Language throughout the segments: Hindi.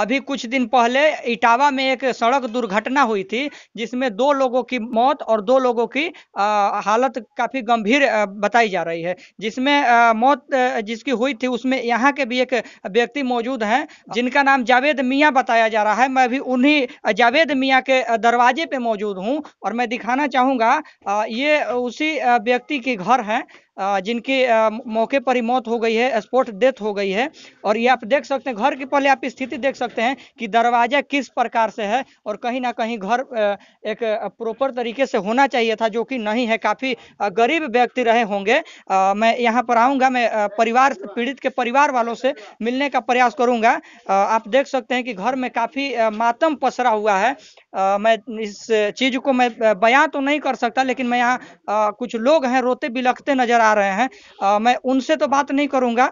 अभी कुछ दिन पहले इटावा में एक सड़क दुर्घटना हुई थी जिसमें दो लोगों की मौत और दो लोगों की आ, हालत काफी गंभीर बताई जा रही है जिसमें आ, मौत जिसकी हुई थी उसमें यहाँ के भी एक व्यक्ति मौजूद हैं जिनका नाम जावेद मियाँ बताया जा रहा है मैं भी उन्हीं जावेद मियाँ के दरवाजे पे मौजूद हूँ और मैं दिखाना चाहूँगा ये उसी व्यक्ति के घर हैं जिनकी मौके पर ही मौत हो गई है स्पोर्ट डेथ हो गई है और ये आप देख सकते हैं घर की पहले आप स्थिति देख सकते सकते हैं कि दरवाजा किस प्रकार से है और कहीं ना कहीं घर एक प्रॉपर तरीके से होना चाहिए था जो कि नहीं है काफ़ी गरीब व्यक्ति रहे होंगे मैं यहाँ पर आऊँगा मैं परिवार पीड़ित के परिवार वालों से मिलने का प्रयास करूँगा आप देख सकते हैं कि घर में काफ़ी मातम पसरा हुआ है मैं इस चीज़ को मैं बयां तो नहीं कर सकता लेकिन मैं यहाँ कुछ लोग हैं रोते बिलखते नज़र आ रहे हैं मैं उनसे तो बात नहीं करूँगा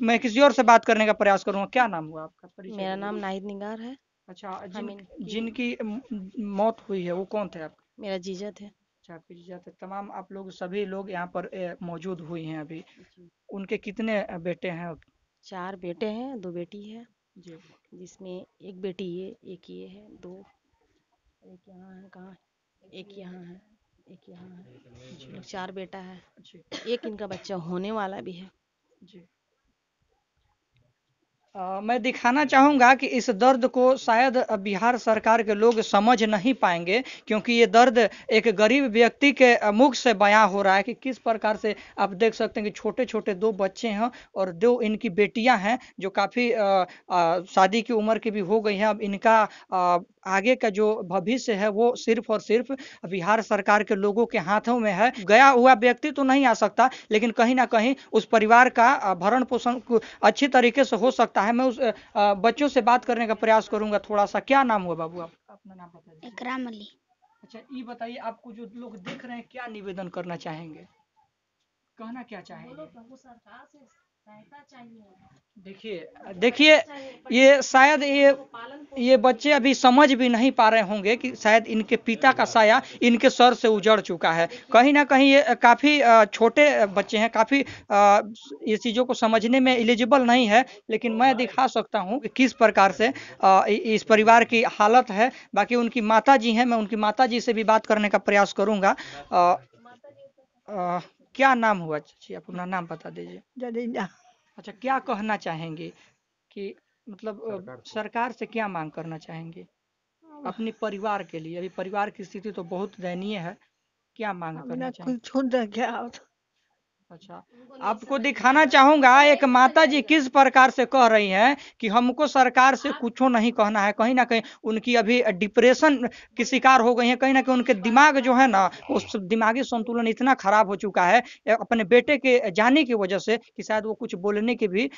मैं किसी और से बात करने का प्रयास करूंगा क्या नाम हुआ आपका मेरा नाम नाहिद निगार है अच्छा जिन, जिनकी मौत हुई है वो कौन थे आप मेरा जीजा थे अच्छा आपके जीजा थे तमाम आप लोग सभी लोग यहाँ पर मौजूद हुई हैं अभी उनके कितने बेटे हैं चार बेटे हैं दो बेटी है जी जिसमें एक बेटी ये एक ये है दो एक यहाँ है कहाँ एक यहाँ है एक यहाँ है चार बेटा है एक इनका बच्चा होने वाला भी है जी मैं दिखाना चाहूँगा कि इस दर्द को शायद बिहार सरकार के लोग समझ नहीं पाएंगे क्योंकि ये दर्द एक गरीब व्यक्ति के मुख से बयां हो रहा है कि किस प्रकार से आप देख सकते हैं कि छोटे छोटे दो बच्चे हैं और दो इनकी बेटियां हैं जो काफ़ी शादी की उम्र की भी हो गई हैं अब इनका आ, आगे का जो भविष्य है वो सिर्फ और सिर्फ बिहार सरकार के लोगों के हाथों में है गया हुआ व्यक्ति तो नहीं आ सकता लेकिन कहीं ना कहीं उस परिवार का भरण पोषण अच्छी तरीके से हो सकता है मैं उस बच्चों से बात करने का प्रयास करूंगा थोड़ा सा क्या नाम हुआ बाबू आप अपना नाम बताइए इकराम अली अच्छा ये बताइए आपको जो लोग देख रहे हैं क्या निवेदन करना चाहेंगे कहना क्या चाहेंगे देखिए देखिए ये शायद ये ये बच्चे अभी समझ भी नहीं पा रहे होंगे कि शायद इनके पिता का साया इनके सर से उजड़ चुका है कहीं ना कहीं ये काफ़ी छोटे बच्चे हैं काफ़ी ये चीज़ों को समझने में एलिजिबल नहीं है लेकिन मैं दिखा सकता हूँ कि किस प्रकार से इस परिवार की हालत है बाकी उनकी माता जी हैं मैं उनकी माता जी से भी बात करने का प्रयास करूँगा क्या नाम हुआ चाची आप अपना नाम बता दीजिए अच्छा क्या कहना चाहेंगे कि मतलब सरकार, सरकार से क्या मांग करना चाहेंगे हाँ। अपने परिवार के लिए अभी परिवार की स्थिति तो बहुत दयनीय है क्या मांग करना चाहेंगे कुछ छोड़ क्या अच्छा आपको दिखाना चाहूंगा एक माता जी किस प्रकार से कह रही हैं कि हमको सरकार से कुछ नहीं कहना है कहीं ना कहीं उनकी अभी डिप्रेशन की शिकार हो गई है कहीं ना कहीं उनके दिमाग जो है ना उस दिमागी संतुलन इतना खराब हो चुका है अपने बेटे के जाने की वजह से कि शायद वो कुछ बोलने की भी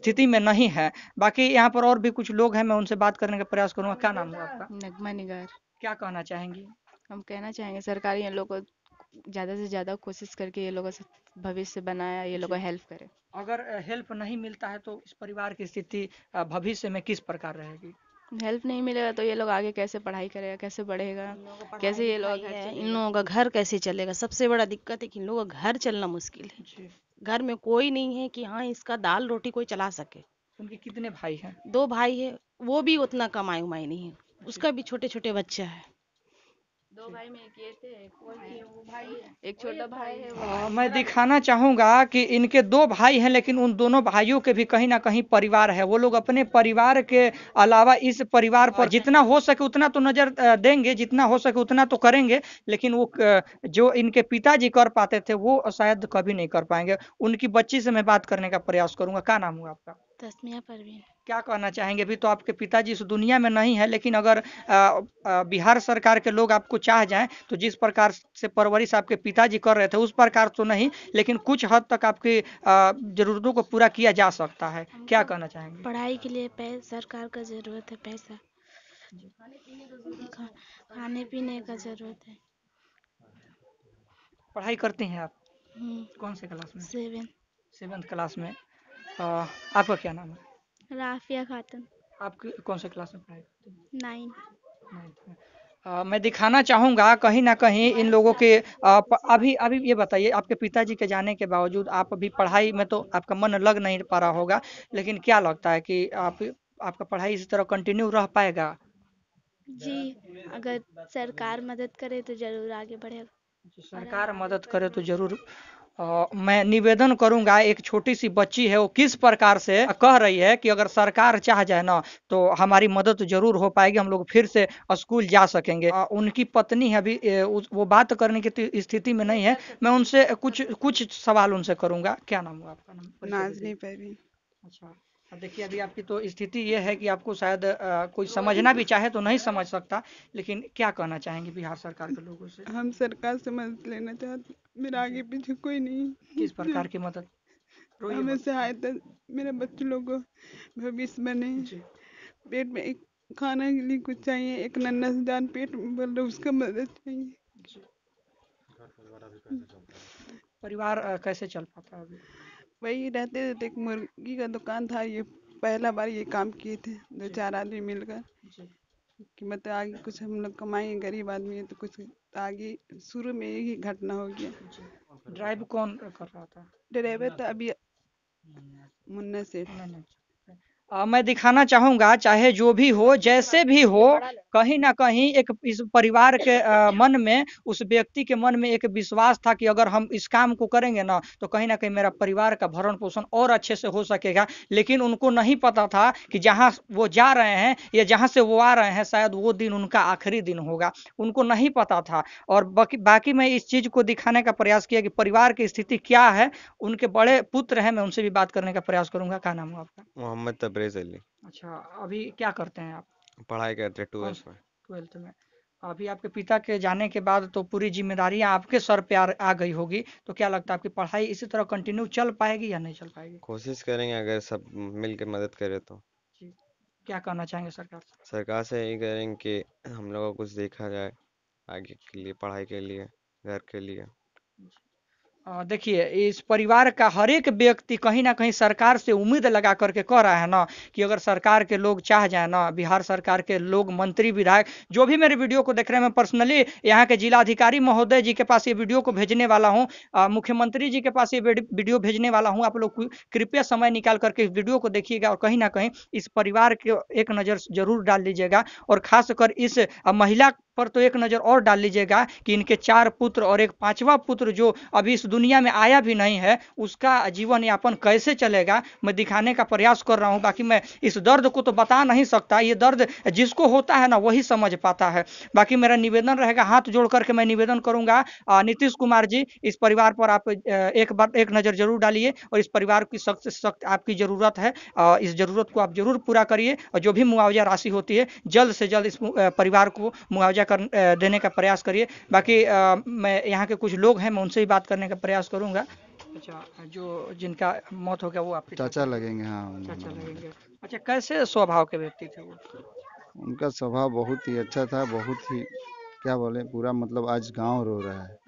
स्थिति में नहीं है बाकी यहाँ पर और भी कुछ लोग हैं मैं उनसे बात करने का प्रयास करूंगा क्या नाम है आपका नगमा निगार क्या कहना चाहेंगी हम कहना चाहेंगे सरकारी लोग को ज़्यादा से ज़्यादा कोशिश करके ये लोगों से भविष्य बनाया ये लोगों हेल्प करे अगर हेल्प नहीं मिलता है तो इस परिवार की स्थिति भविष्य में किस प्रकार रहेगी हेल्प नहीं मिलेगा तो ये लोग आगे कैसे पढ़ाई करेगा कैसे बढ़ेगा कैसे ये लोग इन लोगों का घर कैसे चलेगा सबसे बड़ा दिक्कत है कि इन लोगों का घर चलना मुश्किल है घर में कोई नहीं है कि हाँ इसका दाल रोटी कोई चला सके उनके कितने भाई हैं दो भाई है वो भी उतना कमाई उमाई नहीं है उसका भी छोटे छोटे बच्चा है दो भाई थे एक छोटा भाई है मैं दिखाना चाहूंगा कि इनके दो भाई हैं लेकिन उन दोनों भाइयों के भी कहीं ना कहीं परिवार है वो लोग अपने परिवार के अलावा इस परिवार पर जितना हो सके उतना तो नजर देंगे जितना हो सके उतना तो करेंगे लेकिन वो जो इनके पिताजी कर पाते थे वो शायद कभी नहीं कर पाएंगे उनकी बच्ची से मैं बात करने का प्रयास करूंगा क्या नाम हुआ आपका तस्मिया परवीन क्या कहना चाहेंगे अभी तो आपके पिताजी इस दुनिया में नहीं है लेकिन अगर आ, आ, बिहार सरकार के लोग आपको चाह जाएं तो जिस प्रकार से परवरिश आपके पिताजी कर रहे थे उस प्रकार तो नहीं लेकिन कुछ हद तक आपकी ज़रूरतों को पूरा किया जा सकता है क्या तो कहना चाहेंगे पढ़ाई के लिए सरकार का ज़रूरत है पैसा खाने पीने का ज़रूरत है पढ़ाई करते हैं आप हम्म। कौन से क्लास में सेवन क्लास में तो आपका क्या नाम है राफिया खातन आप कौन से क्लास में पढ़ाई नाइन आ, मैं दिखाना चाहूँगा कहीं ना कहीं इन लोगों के आ, प, अभी अभी ये बताइए आपके पिताजी के जाने के बावजूद आप अभी पढ़ाई में तो आपका मन लग नहीं पा रहा होगा लेकिन क्या लगता है कि आप आपका पढ़ाई इसी तरह कंटिन्यू रह पाएगा जी अगर सरकार मदद करे तो जरूर आगे बढ़ेगा सरकार मदद करे तो जरूर मैं निवेदन करूंगा एक छोटी सी बच्ची है वो किस प्रकार से कह रही है कि अगर सरकार चाह जाए ना तो हमारी मदद जरूर हो पाएगी हम लोग फिर से स्कूल जा सकेंगे आ, उनकी पत्नी है अभी वो बात करने की स्थिति में नहीं है मैं उनसे कुछ कुछ सवाल उनसे करूंगा क्या नाम हुआ आपका नाम अच्छा देखिए अभी आपकी तो स्थिति ये है कि आपको शायद कोई समझना भी चाहे तो नहीं समझ सकता लेकिन क्या कहना चाहेंगे बिहार सरकार के लोगों से हम सरकार से मदद लेना चाहते मेरा आगे पीछे कोई नहीं किस प्रकार की मदद हमें सहायता मेरे बच्चे लोग भविष्य बने पेट में एक खाना के लिए कुछ चाहिए एक नन्ना सा जान पेट बोल रहे उसका मदद चाहिए परिवार कैसे चल पाता है वही रहते थे एक मुर्गी का दुकान था ये पहला बार ये काम किए थे दो चार आदमी मिलकर कि मतलब आगे कुछ हम लोग कमाएंगे गरीब आदमी है तो कुछ आगे शुरू में यही घटना हो गया ड्राइव कौन कर रहा था ड्राइवर तो अभी मुन्ना से आ, मैं दिखाना चाहूंगा चाहे जो भी हो जैसे भी हो कहीं ना कहीं एक इस परिवार के आ, मन में उस व्यक्ति के मन में एक विश्वास था कि अगर हम इस काम को करेंगे ना तो कहीं ना कहीं मेरा परिवार का भरण पोषण और अच्छे से हो सकेगा लेकिन उनको नहीं पता था कि जहाँ वो जा रहे हैं या जहाँ से वो आ रहे हैं शायद वो दिन उनका आखिरी दिन होगा उनको नहीं पता था और बाकी बाकी मैं इस चीज़ को दिखाने का प्रयास किया कि परिवार की स्थिति क्या है उनके बड़े पुत्र हैं मैं उनसे भी बात करने का प्रयास करूंगा क्या नाम है आपका मोहम्मद तबरे अप्रेजल अच्छा अभी क्या करते हैं आप पढ़ाई करते हैं ट्वेल्थ में ट्वेल्थ में अभी आपके पिता के जाने के बाद तो पूरी जिम्मेदारी आपके सर पे आ, आ गई होगी तो क्या लगता है आपकी पढ़ाई इसी तरह कंटिन्यू चल पाएगी या नहीं चल पाएगी कोशिश करेंगे अगर सब मिलकर मदद करे तो जी क्या कहना चाहेंगे सरकार से सरकार से यही करेंगे कि हम लोगों को कुछ देखा जाए आगे के लिए पढ़ाई के लिए घर के लिए देखिए इस परिवार का हर एक व्यक्ति कहीं ना कहीं सरकार से उम्मीद लगा करके कह रहा है ना कि अगर सरकार के लोग चाह जाए ना बिहार सरकार के लोग मंत्री विधायक जो भी मेरे वीडियो को देख रहे हैं मैं पर्सनली यहाँ के जिलाधिकारी महोदय जी के पास ये वीडियो को भेजने वाला हूँ मुख्यमंत्री जी के पास ये वीडियो भेजने वाला हूँ आप लोग कृपया समय निकाल करके इस वीडियो को देखिएगा और कहीं ना कहीं इस परिवार के एक नज़र जरूर डाल लीजिएगा और खासकर इस महिला पर तो एक नज़र और डाल लीजिएगा कि इनके चार पुत्र और एक पांचवा पुत्र जो अभी इस दुनिया में आया भी नहीं है उसका जीवन यापन कैसे चलेगा मैं दिखाने का प्रयास कर रहा हूँ बाकी मैं इस दर्द को तो बता नहीं सकता ये दर्द जिसको होता है ना वही समझ पाता है बाकी मेरा निवेदन रहेगा हाथ जोड़ करके मैं निवेदन करूंगा नीतीश कुमार जी इस परिवार पर आप एक बार एक नज़र जरूर डालिए और इस परिवार की सख्त सख्त आपकी ज़रूरत है इस ज़रूरत को आप जरूर पूरा करिए और जो भी मुआवजा राशि होती है जल्द से जल्द इस परिवार को मुआवजा चर्चा कर देने का प्रयास करिए बाकी आ, मैं यहाँ के कुछ लोग हैं मैं उनसे ही बात करने का प्रयास करूँगा अच्छा जो जिनका मौत हो गया वो आपके चाचा लगेंगे हाँ चाचा लगेंगे अच्छा कैसे स्वभाव के व्यक्ति थे वो उनका स्वभाव बहुत ही अच्छा था बहुत ही क्या बोले पूरा मतलब आज गांव रो रहा है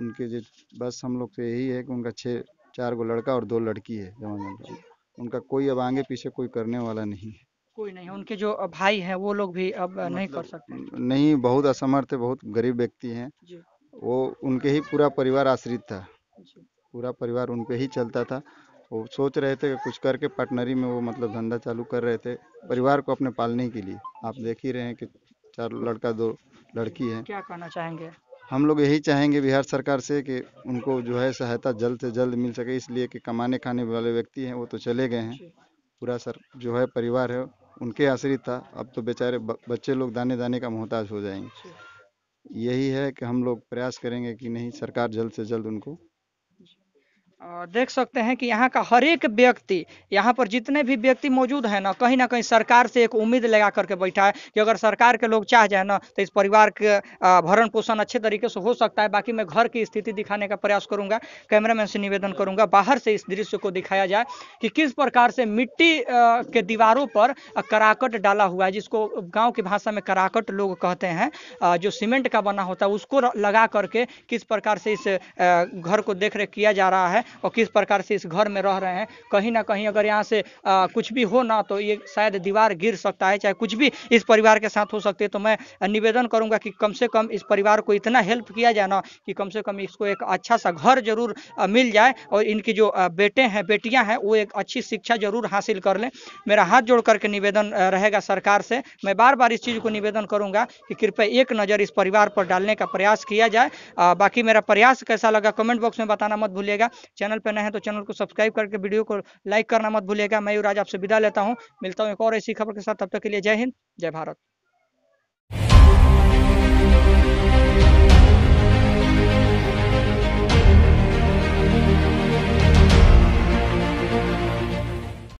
उनके जो बस हम लोग तो यही है कि उनका छः चार गो लड़का और दो लड़की है जवान उनका कोई अब आगे पीछे कोई करने वाला नहीं है कोई नहीं उनके जो भाई हैं वो लोग भी अब मतलब, नहीं कर मतलब सकते नहीं बहुत असमर्थ है बहुत गरीब व्यक्ति हैं वो उनके ही पूरा परिवार आश्रित था पूरा परिवार उन ही चलता था वो सोच रहे थे कि कुछ करके पार्टनरी में वो मतलब धंधा चालू कर रहे थे परिवार को अपने पालने के लिए आप देख ही रहे हैं कि चार लड़का दो लड़की है क्या कहना चाहेंगे हम लोग यही चाहेंगे बिहार सरकार से कि उनको जो है सहायता जल्द से जल्द मिल सके इसलिए कि कमाने खाने वाले व्यक्ति हैं वो तो चले गए हैं पूरा सर जो है परिवार है उनके आश्रित था अब तो बेचारे बच्चे लोग दाने दाने का मोहताज हो जाएंगे यही है कि हम लोग प्रयास करेंगे कि नहीं सरकार जल्द से जल्द उनको देख सकते हैं कि यहाँ का हर एक व्यक्ति यहाँ पर जितने भी व्यक्ति मौजूद है ना कहीं ना कहीं सरकार से एक उम्मीद लगा करके बैठा है कि अगर सरकार के लोग चाह जाए ना तो इस परिवार के भरण पोषण अच्छे तरीके से हो सकता है बाकी मैं घर की स्थिति दिखाने का प्रयास करूंगा कैमरामैन से निवेदन करूंगा बाहर से इस दृश्य को दिखाया जाए कि किस प्रकार से मिट्टी के दीवारों पर कराकट डाला हुआ है जिसको गाँव की भाषा में कराकट लोग कहते हैं जो सीमेंट का बना होता है उसको लगा करके किस प्रकार से इस घर को देख किया जा रहा है और किस प्रकार से इस घर में रह रहे हैं कहीं ना कहीं अगर यहाँ से आ, कुछ भी हो ना तो ये शायद दीवार गिर सकता है चाहे कुछ भी इस परिवार के साथ हो सकते तो मैं निवेदन करूँगा कि कम से कम इस परिवार को इतना हेल्प किया जाए ना कि कम से कम इसको एक अच्छा सा घर जरूर मिल जाए और इनकी जो बेटे हैं बेटियाँ हैं वो एक अच्छी शिक्षा जरूर हासिल कर लें मेरा हाथ जोड़ करके निवेदन रहेगा सरकार से मैं बार बार इस चीज़ को निवेदन करूँगा कि कृपया एक नज़र इस परिवार पर डालने का प्रयास किया जाए बाकी मेरा प्रयास कैसा लगा कमेंट बॉक्स में बताना मत भूलिएगा चैनल पर नए हैं तो चैनल को सब्सक्राइब करके वीडियो को लाइक करना मत भूलिएगा मैं युवराज आपसे विदा लेता हूँ मिलता हूँ एक और ऐसी खबर के साथ तब तक के लिए जय हिंद जय भारत